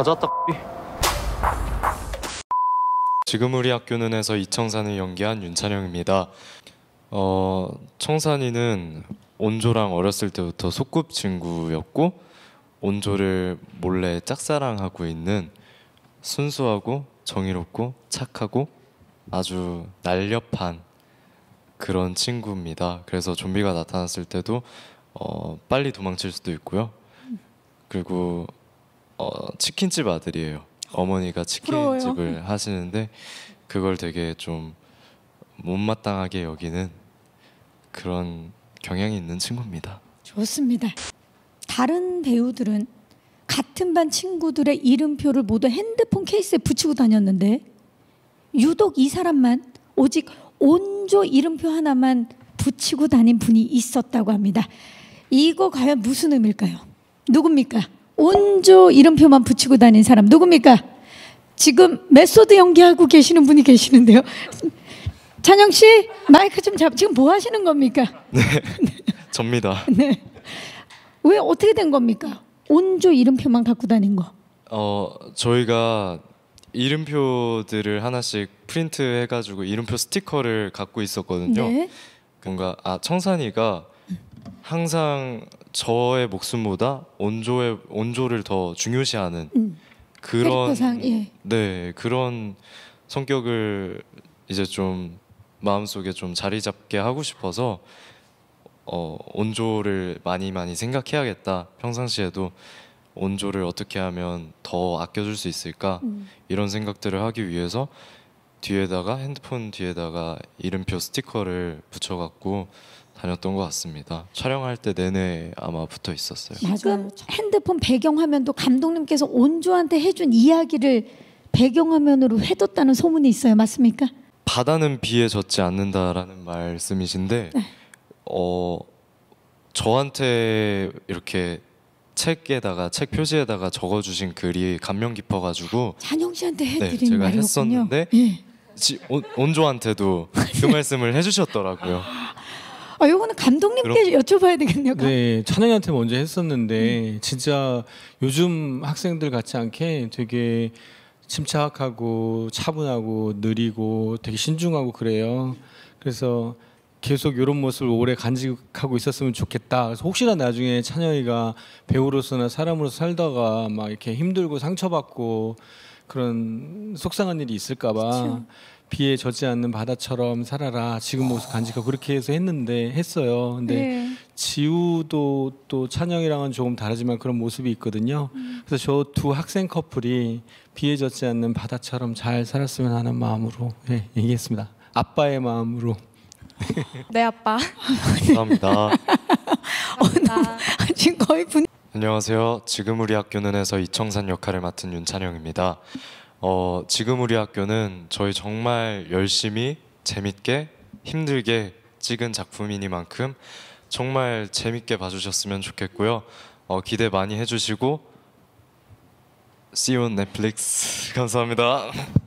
가져왔다 지금 우리 학교는 에서 이청산을 연기한 윤찬영입니다 어, 청산이는 온조랑 어렸을 때부터 소꿉친구였고 온조를 몰래 짝사랑하고 있는 순수하고 정의롭고 착하고 아주 날렵한 그런 친구입니다. 그래서 좀비가 나타났을 때도 어, 빨리 도망칠 수도 있고요. 그리고 어, 치킨집 아들이에요. 어머니가 치킨집을 하시는데 그걸 되게 좀 못마땅하게 여기는 그런 경향이 있는 친구입니다. 좋습니다. 다른 배우들은 같은 반 친구들의 이름표를 모두 핸드폰 케이스에 붙이고 다녔는데 유독 이 사람만 오직 온조 이름표 하나만 붙이고 다닌 분이 있었다고 합니다. 이거 과연 무슨 의미일까요? 누굽니까? 온조 이름표만 붙이고 다닌 사람 누굽니까? 지금 메소드 연기하고 계시는 분이 계시는데요. 찬영 씨 마이크 좀 잡. 지금 뭐 하시는 겁니까? 네, 접니다. 네. 왜 어떻게 된 겁니까? 온조 이름표만 갖고 다닌 거. 어 저희가 이름표들을 하나씩 프린트 해가지고 이름표 스티커를 갖고 있었거든요. 네. 뭔가 아 청산이가 항상 저의 목숨보다 온조의 온조를 더 중요시하는 음. 그런 예. 네 그런 성격을 이제 좀 마음속에 좀 자리 잡게 하고 싶어서 어, 온조를 많이 많이 생각해야겠다 평상시에도 온조를 어떻게 하면 더 아껴줄 수 있을까 음. 이런 생각들을 하기 위해서 뒤에다가 핸드폰 뒤에다가 이름표 스티커를 붙여갖고 다녔던 것 같습니다. 촬영할 때 내내 아마 붙어 있었어요. 지금 핸드폰 배경화면도 감독님께서 온주한테 해준 이야기를 배경화면으로 해뒀다는 소문이 있어요. 맞습니까? 바다는 비에 젖지 않는다라는 말씀이신데 네. 어 저한테 이렇게 책에다가 책 표지에다가 적어주신 글이 감명 깊어가지고 잔영 씨한테 네, 해드린 네, 제가 말이었군요. 했었는데 예. 지, 온, 온조한테도 네. 그 말씀을 해주셨더라고요. 아, 요거는 감독님께 그럼, 여쭤봐야 되겠네요. 네, 찬영이한테 먼저 했었는데 음. 진짜 요즘 학생들 같지 않게 되게 침착하고 차분하고 느리고 되게 신중하고 그래요. 그래서 계속 이런 모습을 오래 간직하고 있었으면 좋겠다. 그래서 혹시나 나중에 찬영이가 배우로서나 사람으로 살다가 막 이렇게 힘들고 상처받고 그런 속상한 일이 있을까봐 비에 젖지 않는 바다처럼 살아라 지금 모습 간직하고 그렇게 해서 했는데 했어요. 근데 네. 지우도 또 찬영이랑은 조금 다르지만 그런 모습이 있거든요. 음. 그래서 저 두 학생 커플이 비에 젖지 않는 바다처럼 잘 살았으면 하는 마음으로 네, 얘기했습니다. 아빠의 마음으로. 네 아빠. 감사합니다. 감 어, 지금 거의 분. 안녕하세요. 지금 우리 학교는 해서 이청산 역할을 맡은 윤찬영입니다. 어, 지금 우리 학교는 저희 정말 열심히 재밌게 힘들게 찍은 작품이니만큼 정말 재밌게 봐주셨으면 좋겠고요. 어, 기대 많이 해주시고 See you on Netflix. 감사합니다.